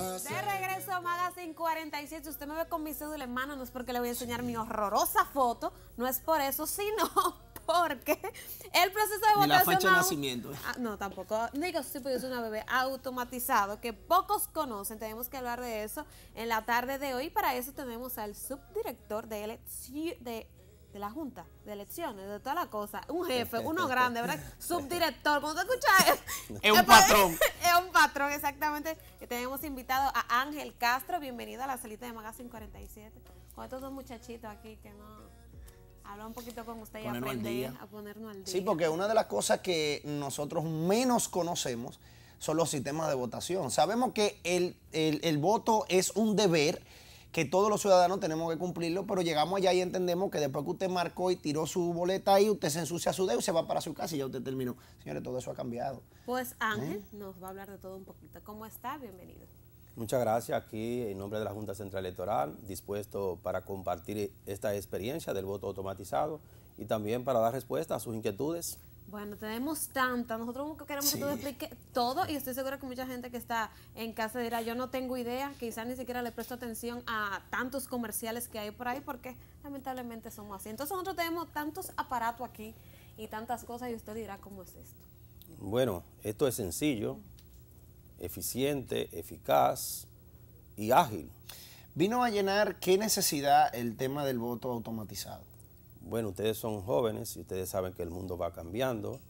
De regreso, Magazine 47. Usted me ve con mi cédula en mano, no es porque le voy a enseñar mi horrorosa foto, no es por eso, sino porque el proceso de votación... la fecha de nacimiento. Ah, no, tampoco. Digo, si pudiese es una bebé automatizado que pocos conocen. Tenemos que hablar de eso en la tarde de hoy. Para eso tenemos al subdirector de, de de la Junta, de elecciones, de toda la cosa. Un jefe, uno grande, ¿verdad? Subdirector, ¿cómo te escuchas... Es un patrón. es un patrón, exactamente. Que tenemos invitado a Ángel Castro, bienvenido a la salita de Magazine 47. Con estos dos muchachitos aquí que no... Habla un poquito con usted y aprender a ponernos al día. Sí, porque una de las cosas que nosotros menos conocemos son los sistemas de votación. Sabemos que el voto es un deber, que todos los ciudadanos tenemos que cumplirlo, pero llegamos allá y entendemos que después que usted marcó y tiró su boleta ahí, usted se ensucia su dedo y se va para su casa y ya usted terminó. Señores, todo eso ha cambiado. Pues Ángel ¿Eh? nos va a hablar de todo un poquito. ¿Cómo está? Bienvenido. Muchas gracias. Aquí, en nombre de la Junta Central Electoral, dispuesto para compartir esta experiencia del voto automatizado y también para dar respuesta a sus inquietudes. Bueno, tenemos tantas, Nosotros queremos que tú expliques todo y estoy segura que mucha gente que está en casa dirá, yo no tengo idea, quizás ni siquiera le presto atención a tantos comerciales que hay por ahí porque lamentablemente somos así. Entonces nosotros tenemos tantos aparatos aquí y tantas cosas y usted dirá, ¿cómo es esto? Bueno, esto es sencillo, eficiente, eficaz y ágil. Vino a llenar qué necesidad el tema del voto automatizado bueno, ustedes son jóvenes y ustedes saben que el mundo va cambiando.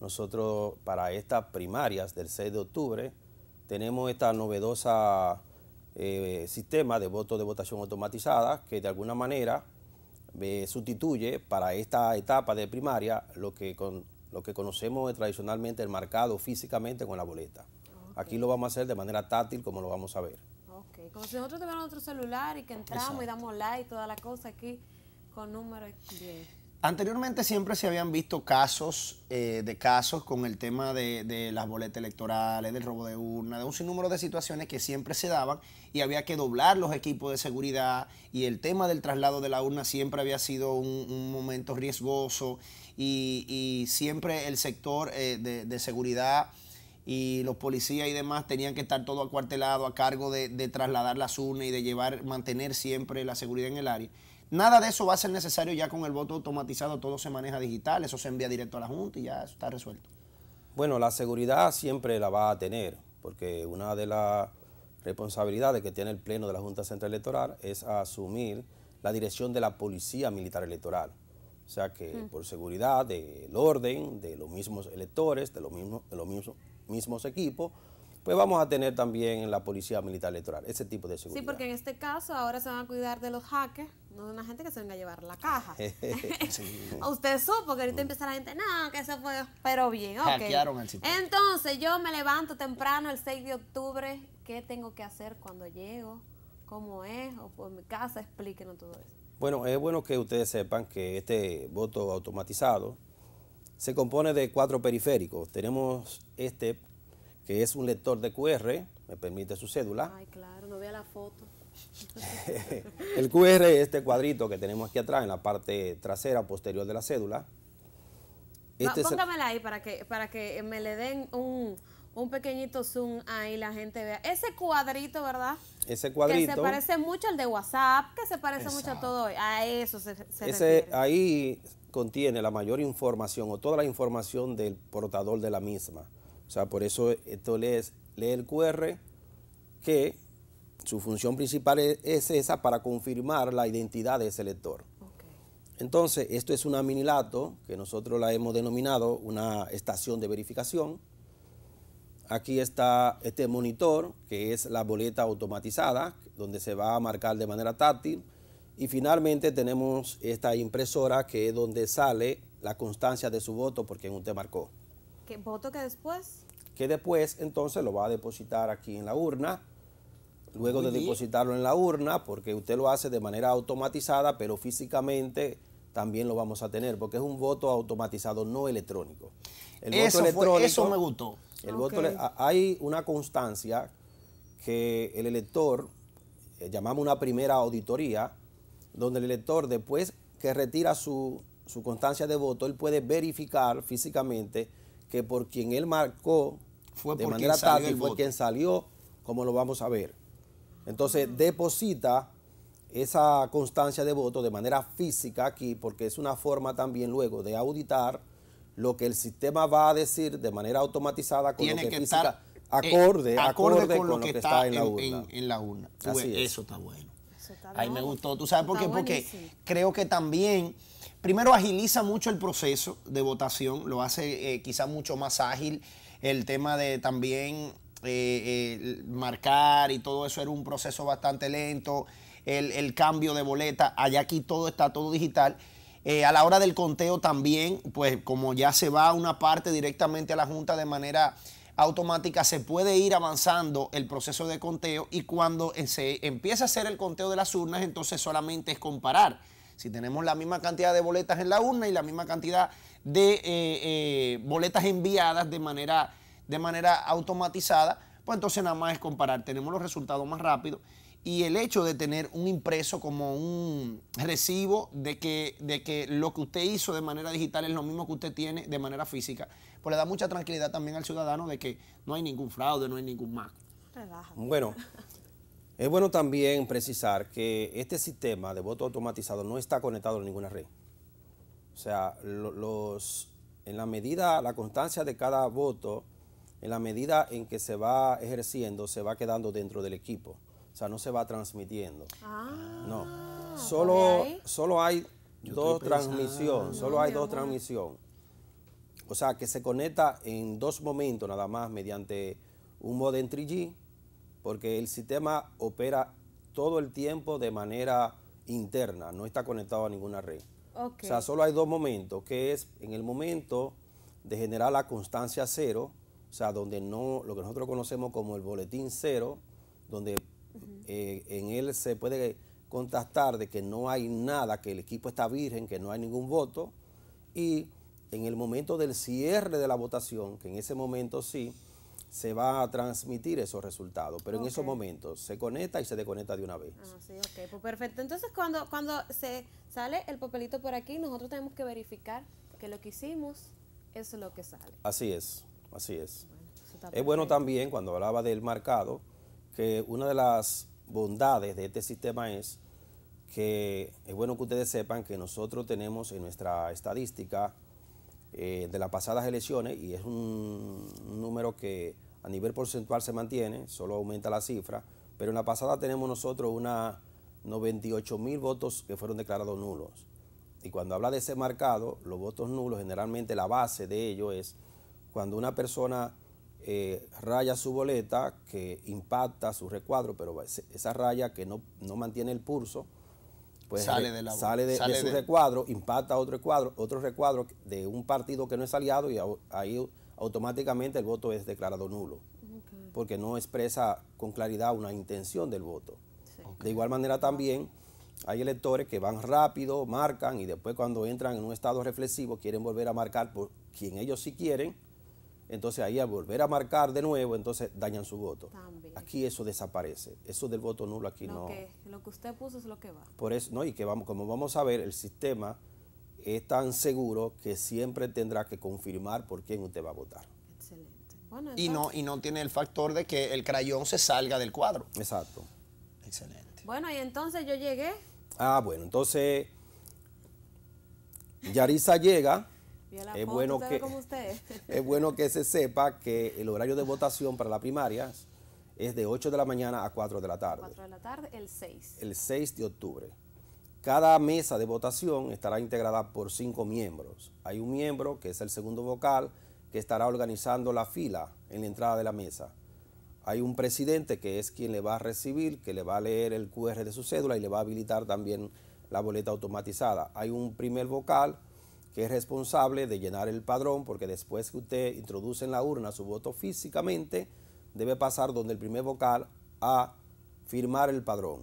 Nosotros para estas primarias del 6 de octubre tenemos esta novedosa eh, sistema de voto de votación automatizada que de alguna manera eh, sustituye para esta etapa de primaria lo que, con, lo que conocemos tradicionalmente el marcado físicamente con la boleta. Aquí lo vamos a hacer de manera táctil como lo vamos a ver. como si nosotros tuviéramos nuestro celular y que entramos y damos like y toda la cosa aquí con número Anteriormente siempre se habían visto casos eh, de casos con el tema de, las boletas electorales, del robo de urna, de un sinnúmero de situaciones que siempre se daban y había que doblar los equipos de seguridad y el tema del traslado de la urna siempre había sido un, momento riesgoso y, siempre el sector eh, de, seguridad y los policías y demás tenían que estar todo acuartelado a cargo de, de trasladar las urnas y de llevar, mantener siempre la seguridad en el área. Nada de eso va a ser necesario ya con el voto automatizado, todo se maneja digital, eso se envía directo a la Junta y ya está resuelto. Bueno, la seguridad siempre la va a tener, porque una de las responsabilidades que tiene el Pleno de la Junta Central Electoral es asumir la dirección de la Policía Militar Electoral. O sea que mm. por seguridad del orden, de los mismos electores, de los mismos, de los mismos, equipos, pues vamos a tener también la Policía Militar Electoral ese tipo de seguridad. Sí, porque en este caso ahora se van a cuidar de los hackers no de una gente que se venga a llevar la caja. Usted supo que ahorita mm. empieza la gente, no, que eso fue, pero bien, ok. Entonces yo me levanto temprano el 6 de octubre, ¿qué tengo que hacer cuando llego? ¿Cómo es? ¿O por mi casa? Explíquenos todo eso. Bueno, es bueno que ustedes sepan que este voto automatizado se compone de cuatro periféricos. Tenemos este, que es un lector de QR, me permite su cédula. Ay, claro, no vea la foto. el QR este cuadrito que tenemos aquí atrás, en la parte trasera, posterior de la cédula. Este póngamela ahí para que, para que me le den un, pequeñito zoom ahí la gente vea. Ese cuadrito, ¿verdad? Ese cuadrito. Que se parece mucho al de WhatsApp, que se parece mucho a todo. A eso se, Ese Ahí contiene la mayor información o toda la información del portador de la misma. O sea, por eso esto lee el QR que su función principal e-, es, esa para confirmar la identidad de ese lector. Entonces, esto es una minilato, que nosotros la hemos denominado una estación de verificación. Aquí está este monitor, que es la boleta automatizada, donde se va a marcar de manera táctil. Y finalmente tenemos esta impresora, que es donde sale la constancia de su voto, porque usted marcó. ¿Qué voto que después? Que después entonces lo va a depositar aquí en la urna luego de depositarlo en la urna, porque usted lo hace de manera automatizada, pero físicamente también lo vamos a tener, porque es un voto automatizado, no electrónico. eso me gustó. voto, hay una constancia que el elector, eh, llamamos una primera auditoría, donde el elector después que retira su, constancia de voto, él puede verificar físicamente que por quien él marcó fue de manera táctil fue quien salió, como lo vamos a ver. Entonces deposita esa constancia de voto de manera física aquí porque es una forma también luego de auditar lo que el sistema va a decir de manera automatizada con Tiene que, está eh, acorde, acorde, con, lo que, está, en la urna. Eso está bueno. Ahí me gustó. ¿Tú sabes por qué? Porque creo que también, primero agiliza mucho el proceso de votación, lo hace eh, quizá mucho más ágil el tema de también eh, eh, marcar y todo eso era un proceso bastante lento, el, cambio de boleta, allá aquí todo está todo digital. Eh, a la hora del conteo también, pues como ya se va una parte directamente a la Junta de manera automática, se puede ir avanzando el proceso de conteo y cuando se empieza a hacer el conteo de las urnas, entonces solamente es comparar. Si tenemos la misma cantidad de boletas en la urna y la misma cantidad de boletas enviadas de manera de manera automatizada, pues entonces nada más es comparar, tenemos los resultados más rápidos y el hecho de tener un impreso como un recibo de que, de que lo que usted hizo de manera digital es lo mismo que usted tiene de manera física, pues le da mucha tranquilidad también al ciudadano de que no hay ningún fraude, no hay ningún más. Bueno, es bueno también precisar que este sistema de voto automatizado no está conectado a ninguna red. O sea, los, en la medida, la constancia de cada voto en la medida en que se va ejerciendo, se va quedando dentro del equipo. O sea, no se va transmitiendo. Ah, no. Solo, hay dos transmisiones. Solo hay dos transmisiones. O sea, que se conecta en dos momentos nada más mediante un modem 3G, porque el sistema opera todo el tiempo de manera interna, no está conectado a ninguna red. O sea, solo hay dos momentos, que es en el momento de generar la constancia cero, o sea, donde no, lo que nosotros conocemos como el boletín cero, donde eh, en él se puede contactar de que no hay nada, que el equipo está virgen, que no hay ningún voto, y en el momento del cierre de la votación, que en ese momento sí, se va a transmitir esos resultados, pero en esos momentos se conecta y se desconecta de una vez. Ah, sí, ok, pues perfecto. Entonces, cuando, cuando se sale el papelito por aquí, nosotros tenemos que verificar que lo que hicimos es lo que sale. Así es. Así es. es bueno también, cuando hablaba del marcado, que una de las bondades de este sistema es que es bueno que ustedes sepan que nosotros tenemos en nuestra estadística eh, de las pasadas elecciones, y es un, número que a nivel porcentual se mantiene, solo aumenta la cifra, pero en la pasada tenemos nosotros una 98 mil votos que fueron declarados nulos. Y cuando habla de ese marcado, los votos nulos, generalmente la base de ello es cuando una persona eh, raya su boleta, que impacta su recuadro, pero esa raya que no, mantiene el pulso, pues sale, de, la, su recuadro, impacta otro recuadro, otro recuadro de un partido que no es aliado y ahí automáticamente el voto es declarado nulo, porque no expresa con claridad una intención del voto. De igual manera también hay electores que van rápido, marcan y después cuando entran en un estado reflexivo quieren volver a marcar por quien ellos sí quieren entonces ahí a volver a marcar de nuevo, entonces dañan su voto. Aquí eso desaparece, eso del voto nulo aquí no. Que, lo que usted puso es lo que va. Por eso, no, y que vamos, como vamos a ver, el sistema es tan seguro que siempre tendrá que confirmar por quién usted va a votar. Excelente. y, no, y no tiene el factor de que el crayón se salga del cuadro. Exacto. Excelente. Bueno, y entonces yo llegué. Ah, bueno, entonces Yarisa llega es bueno, que, es bueno que se sepa que el horario de votación para las primarias es de 8 de la mañana a 4 de la tarde. 4 de la tarde, el 6. El 6 de octubre. Cada mesa de votación estará integrada por cinco miembros. Hay un miembro que es el segundo vocal que estará organizando la fila en la entrada de la mesa. Hay un presidente que es quien le va a recibir, que le va a leer el QR de su cédula y le va a habilitar también la boleta automatizada. Hay un primer vocal que es responsable de llenar el padrón, porque después que usted introduce en la urna su voto físicamente, debe pasar donde el primer vocal a firmar el padrón.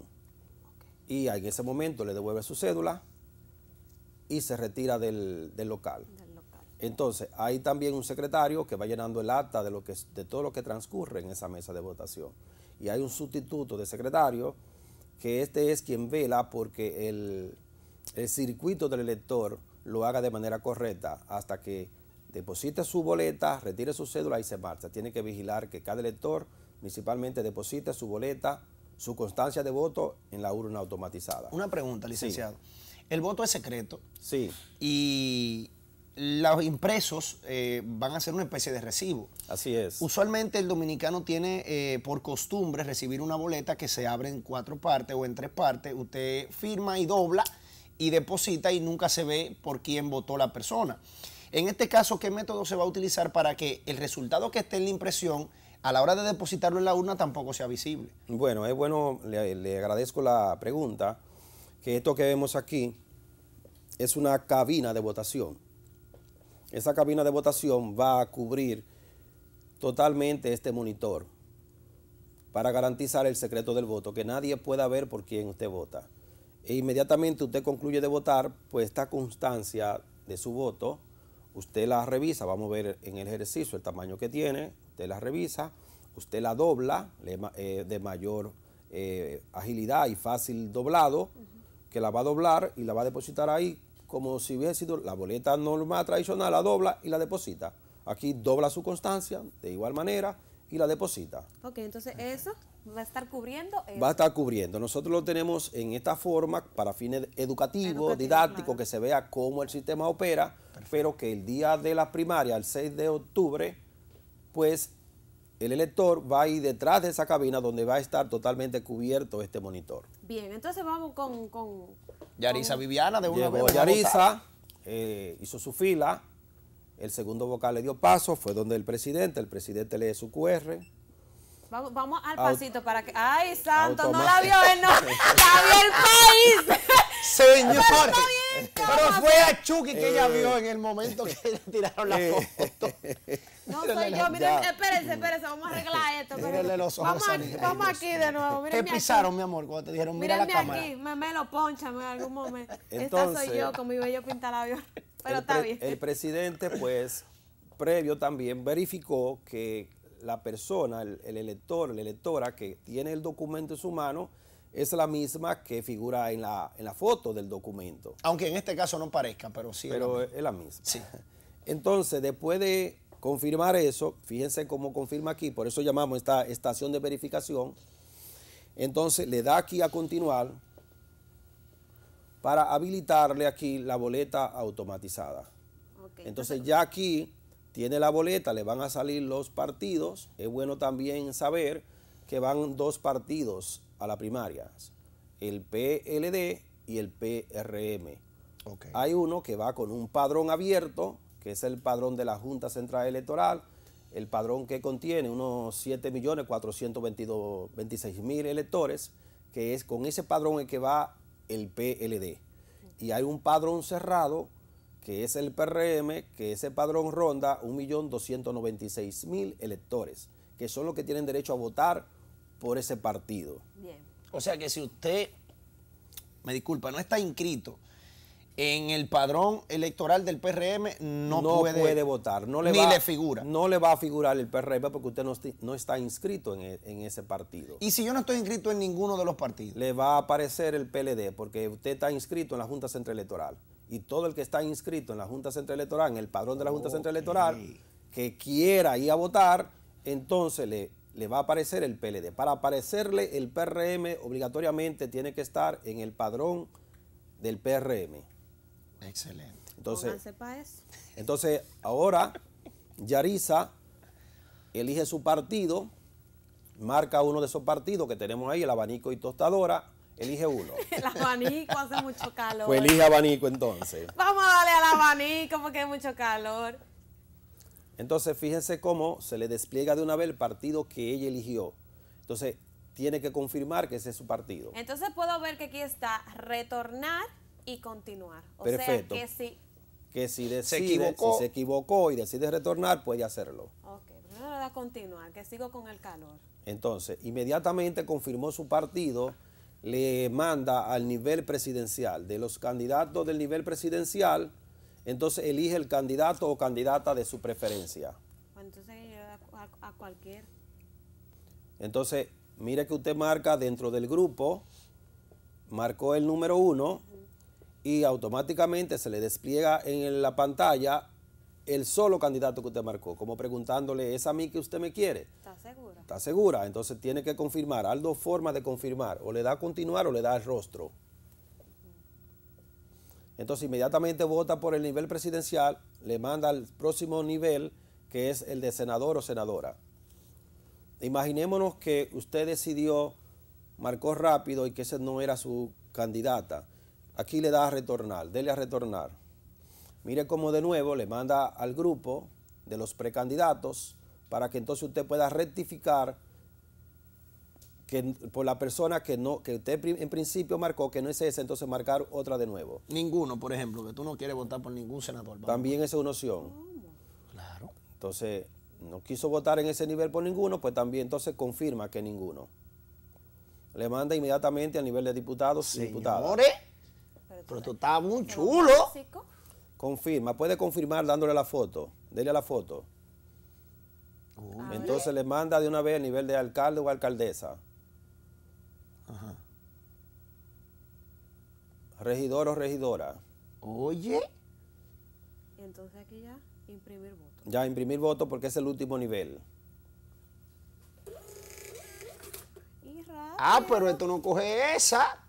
Y en ese momento le devuelve su cédula y se retira del, local. Entonces, hay también un secretario que va llenando el acta de, lo que, de todo lo que transcurre en esa mesa de votación. Y hay un sustituto de secretario que este es quien vela porque el, el circuito del elector lo haga de manera correcta hasta que deposite su boleta, retire su cédula y se marcha. Tiene que vigilar que cada elector principalmente deposite su boleta, su constancia de voto en la urna automatizada. Una pregunta, licenciado. El voto es secreto. Sí. Y los impresos eh, van a ser una especie de recibo. Así es. Usualmente el dominicano tiene eh, por costumbre recibir una boleta que se abre en cuatro partes o en tres partes. Usted firma y dobla y deposita y nunca se ve por quién votó la persona. En este caso, ¿qué método se va a utilizar para que el resultado que esté en la impresión a la hora de depositarlo en la urna tampoco sea visible? Bueno, es bueno, le, agradezco la pregunta, que esto que vemos aquí es una cabina de votación. Esa cabina de votación va a cubrir totalmente este monitor para garantizar el secreto del voto, que nadie pueda ver por quién usted vota. E inmediatamente usted concluye de votar, pues esta constancia de su voto, usted la revisa, vamos a ver en el ejercicio el tamaño que tiene, usted la revisa, usted la dobla eh, de mayor eh, agilidad y fácil doblado, que la va a doblar y la va a depositar ahí como si hubiese sido la boleta normal tradicional, la dobla y la deposita. Aquí dobla su constancia de igual manera y la deposita. Ok, entonces eso va a estar cubriendo. Va a estar cubriendo. Nosotros lo tenemos en esta forma para fines educativos, Educativo, didácticos, que se vea cómo el sistema opera, pero que el día de la primaria, el 6 de octubre, pues el elector va a ir detrás de esa cabina donde va a estar totalmente cubierto este monitor. Bien, entonces vamos con... con Yarisa Viviana de una vez Yarisa, eh, hizo su fila, el segundo vocal le dio paso, fue donde el presidente, el presidente lee su QR, Vamos al pasito para que. ¡Ay, santo! No la vio él, no. ¡La vio el país! Señores, pero fue a Chucky que ella eh. vio en el momento que le tiraron la eh. foto. No soy yo, miren, espérense, espérense, vamos a arreglar esto. Vamos, aquí, vamos aquí de nuevo, ¿Qué pisaron, mi amor, cuando te dijeron mira mírenme la cámara? aquí, me, lo ponchan en algún momento. Esta soy yo con mi bello pintalabio, pero está bien. El presidente, pues, previo también verificó que la persona, el, elector, la electora que tiene el documento en su mano, es la misma que figura en la, foto del documento. Aunque en este caso no parezca, pero sí. Pero es la, misma. Sí. Entonces, después de confirmar eso, fíjense cómo confirma aquí, por eso llamamos esta estación de verificación. Entonces, le da aquí a continuar para habilitarle aquí la boleta automatizada. Entonces, ya aquí tiene la boleta, le van a salir los partidos. Es bueno también saber que van dos partidos a la primaria, el PLD y el PRM. Hay uno que va con un padrón abierto, que es el padrón de la Junta Central Electoral, el padrón que contiene unos 7.426.000 electores, que es con ese padrón el que va el PLD. Y hay un padrón cerrado que es el PRM, que ese padrón ronda 1.296.000 electores, que son los que tienen derecho a votar por ese partido. O sea que si usted, me disculpa, no está inscrito en el padrón electoral del PRM, no, puede, votar. No le ni va, le figura. No le va a figurar el PRM porque usted no, no está inscrito en, e, en ese partido. Y si yo no estoy inscrito en ninguno de los partidos. Le va a aparecer el PLD porque usted está inscrito en la Junta Central Electoral y todo el que está inscrito en la Junta Central Electoral, en el padrón de la Junta Central Electoral, que quiera ir a votar, entonces le, le va a aparecer el PLD. Para aparecerle el PRM, obligatoriamente tiene que estar en el padrón del PRM. Excelente. Entonces, entonces ahora Yarisa elige su partido, marca uno de esos partidos que tenemos ahí, el abanico y tostadora, Elige uno. el abanico hace mucho calor. Pues elige abanico entonces. Vamos a darle al abanico porque hay mucho calor. Entonces, fíjense cómo se le despliega de una vez el partido que ella eligió. Entonces, tiene que confirmar que ese es su partido. Entonces, puedo ver que aquí está retornar y continuar. O sea, que si que si se equivocó. si se equivocó y decide retornar, puede hacerlo. Ok, primero le da continuar, que sigo con el calor. Entonces, inmediatamente confirmó su partido le manda al nivel presidencial. De los candidatos del nivel presidencial, entonces elige el candidato o candidata de su preferencia. Pues entonces a, cualquier. Entonces, mire que usted marca dentro del grupo, marcó el número uno y automáticamente se le despliega en la pantalla el solo candidato que usted marcó, como preguntándole, ¿es a mí que usted me quiere? ¿Está segura? ¿Está segura? Entonces tiene que confirmar. Hay dos formas de confirmar, o le da continuar o le da el rostro. Entonces inmediatamente vota por el nivel presidencial, le manda al próximo nivel, que es el de senador o senadora. Imaginémonos que usted decidió, marcó rápido y que ese no era su candidata. Aquí le da a retornar, dele a retornar. Mire cómo de nuevo le manda al grupo de los precandidatos para que entonces usted pueda rectificar que por la persona que no que usted en principio marcó que no es esa, entonces marcar otra de nuevo. Ninguno, por ejemplo, que tú no quieres votar por ningún senador. También esa es una opción. Claro. Entonces, no quiso votar en ese nivel por ninguno, pues también entonces confirma que ninguno. Le manda inmediatamente al nivel de diputados y diputadas. Pero tú estás muy chulo. Confirma, puede confirmar dándole la foto. Dele la foto. Entonces le manda de una vez a nivel de alcalde o alcaldesa. Ajá. Regidor o regidora. Oye. Entonces aquí ya imprimir voto. Ya imprimir voto porque es el último nivel. ah, pero esto no coge esa.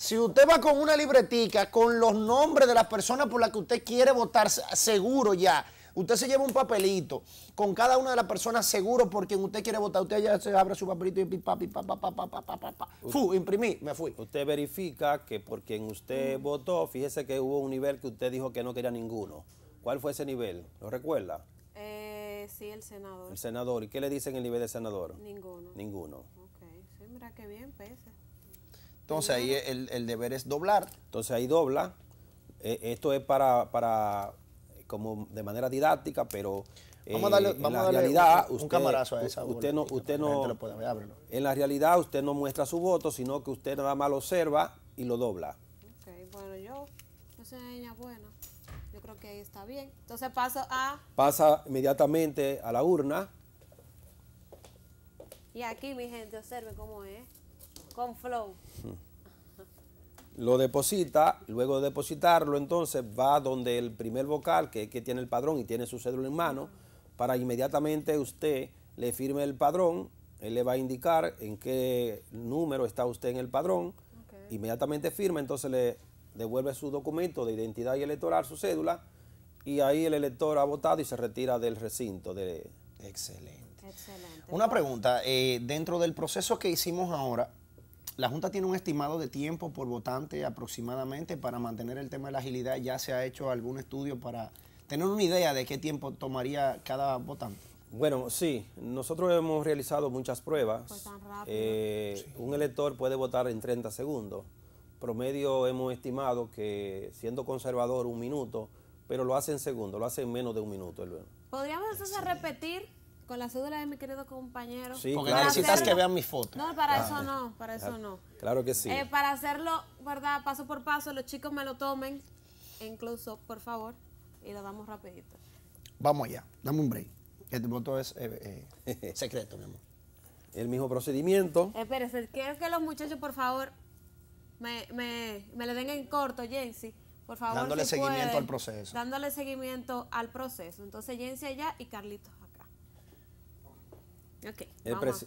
Si usted va con una libretica con los nombres de las personas por las que usted quiere votar seguro ya, usted se lleva un papelito con cada una de las personas seguro por quien usted quiere votar, usted ya se abre su papelito y pipa, pipa, pa, pa, pa, pa, pa, pa. Fu, imprimí, me fui. Usted verifica que por quien usted mm. votó, fíjese que hubo un nivel que usted dijo que no quería ninguno. ¿Cuál fue ese nivel? ¿Lo recuerda? Eh, sí, el senador. El senador. ¿Y qué le dicen el nivel de senador? Ninguno. Ninguno. Ok. mira bien, pese. Entonces ahí el, deber es doblar. Entonces ahí dobla. Eh, esto es para, como de manera didáctica, pero vamos a darle, eh, realidad, un, usted, camarazo a esa usted no, usted no, en la realidad usted no muestra su voto, sino que usted nada más lo observa y lo dobla. Ok, bueno, yo, yo soy una niña buena, yo creo que ahí está bien. Entonces paso a... Pasa inmediatamente a la urna. Y aquí, mi gente, observen cómo es. Con flow. Lo deposita, luego de depositarlo entonces va donde el primer vocal, que es que tiene el padrón y tiene su cédula en mano, para inmediatamente usted le firme el padrón, él le va a indicar en qué número está usted en el padrón, inmediatamente firma, entonces le devuelve su documento de identidad y electoral, su cédula, y ahí el elector ha votado y se retira del recinto. De... Excelente. Una pregunta, eh, dentro del proceso que hicimos ahora, la Junta tiene un estimado de tiempo por votante aproximadamente para mantener el tema de la agilidad. ¿Ya se ha hecho algún estudio para tener una idea de qué tiempo tomaría cada votante? Bueno, sí, nosotros hemos realizado muchas pruebas. Eh, un elector puede votar en 30 segundos. Promedio hemos estimado que, siendo conservador, un minuto, pero lo hace en segundo, lo hace en menos de un minuto. ¿Podríamos entonces repetir con la cédula de mi querido compañero. Sí, porque necesitas que vean mi foto. No, para eso no, para eso no. Claro que sí. Eh, para hacerlo, ¿verdad? Paso por paso, los chicos me lo tomen e incluso, por favor, y lo damos rapidito. Vamos allá, dame un break. Este voto es eh, eh, secreto, mi amor. El mismo procedimiento. Espérese, ¿quieres que los muchachos, por favor, me, me, me le den en corto, Jensi? Por favor, dándole seguimiento al proceso. Dándole seguimiento al proceso. Entonces, Jensi allá y Carlitos.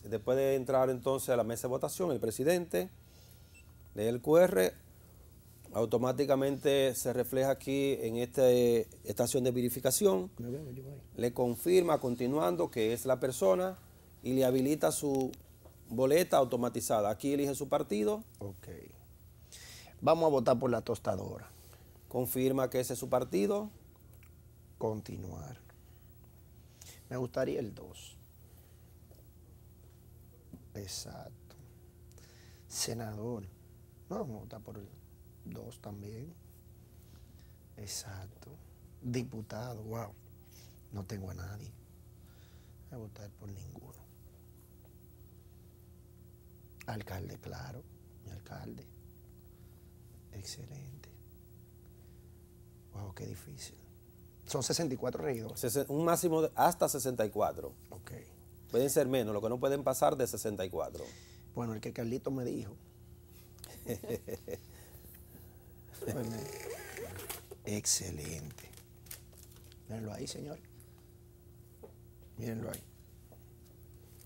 Después de entrar entonces a la mesa de votación, el presidente lee el QR, automáticamente se refleja aquí en esta estación de verificación, le confirma continuando que es la persona y le habilita su boleta automatizada. Aquí elige su partido. Ok. Vamos a votar por la tostadora. Confirma que ese es su partido. Continuar. Me gustaría el 2. Exacto. Senador. No, vota por dos también. Exacto. Diputado, wow. No tengo a nadie. Voy a votar por ninguno. Alcalde, claro. Mi alcalde. Excelente. Wow, qué difícil. Son 64 regidores. Un máximo de hasta 64. Ok. Pueden ser menos, lo que no pueden pasar de 64. Bueno, el que Carlito me dijo. excelente. Mírenlo ahí, señor. Mírenlo ahí.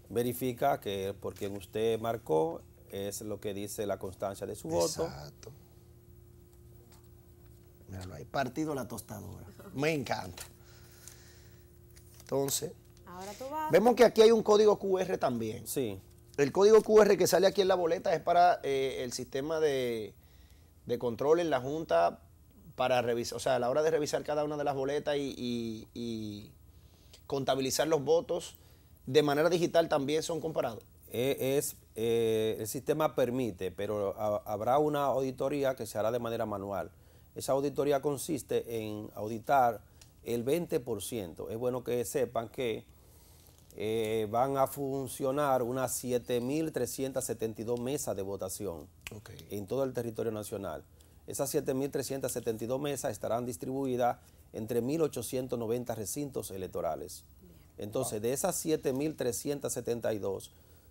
Verifica que por quien usted marcó es lo que dice la constancia de su voto. Exacto. Mírenlo ahí. Partido la tostadora. Me encanta. Entonces, Vemos que aquí hay un código QR también. Sí. El código QR que sale aquí en la boleta es para eh, el sistema de, control en la Junta para revisar, o sea, a la hora de revisar cada una de las boletas y, contabilizar los votos de manera digital también son comparados. Es, eh, el sistema permite, pero habrá una auditoría que se hará de manera manual. Esa auditoría consiste en auditar el 20%. Es bueno que sepan que eh, van a funcionar unas 7.372 mesas de votación en todo el territorio nacional. Esas 7.372 mesas estarán distribuidas entre 1.890 recintos electorales. Entonces, de esas 7.372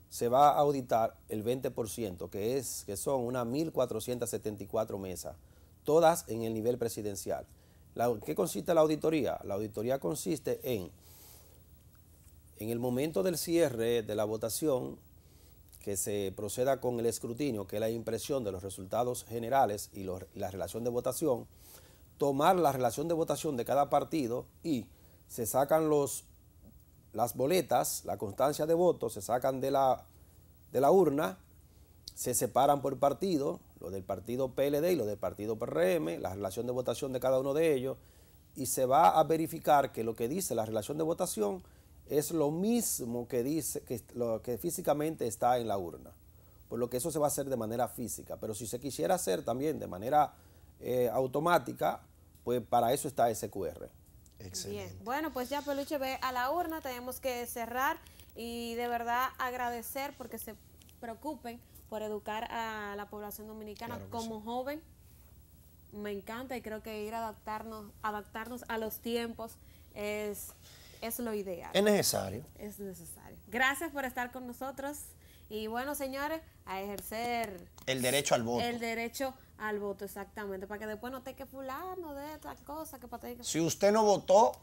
se va a auditar el 20%, que, es, que son unas 1.474 mesas, todas en el nivel presidencial. ¿Qué consiste la auditoría? La auditoría consiste en en el momento del cierre de la votación, que se proceda con el escrutinio, que es la impresión de los resultados generales y, la relación de votación, tomar la relación de votación de cada partido y se sacan las boletas, la constancia de votos, se sacan de de la urna, se separan por partido, lo del partido PLD y lo del partido PRM, la relación de votación de cada uno de ellos, y se va a verificar que lo que dice la relación de votación es lo mismo que dice que lo que físicamente está en la urna. Por lo que eso se va a hacer de manera física. Pero si se quisiera hacer también de manera eh, automática, pues para eso está SQR. Excelente. Bueno, pues ya Peluche ve a la urna, tenemos que cerrar y de verdad agradecer porque se preocupen por educar a la población dominicana como joven. Me encanta y creo que ir a adaptarnos, adaptarnos a los tiempos es es lo ideal. Es necesario. Es necesario. Gracias por estar con nosotros. Y bueno, señores, a ejercer... El derecho al voto. El derecho al voto, exactamente. Para que después no te que fulano de otra cosa. que, Si usted no votó,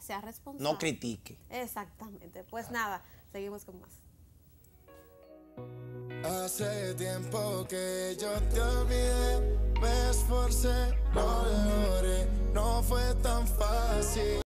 no critique. Exactamente. Pues nada, seguimos con más. Hace tiempo que yo te olvidé, me esforcé, no no fue tan fácil.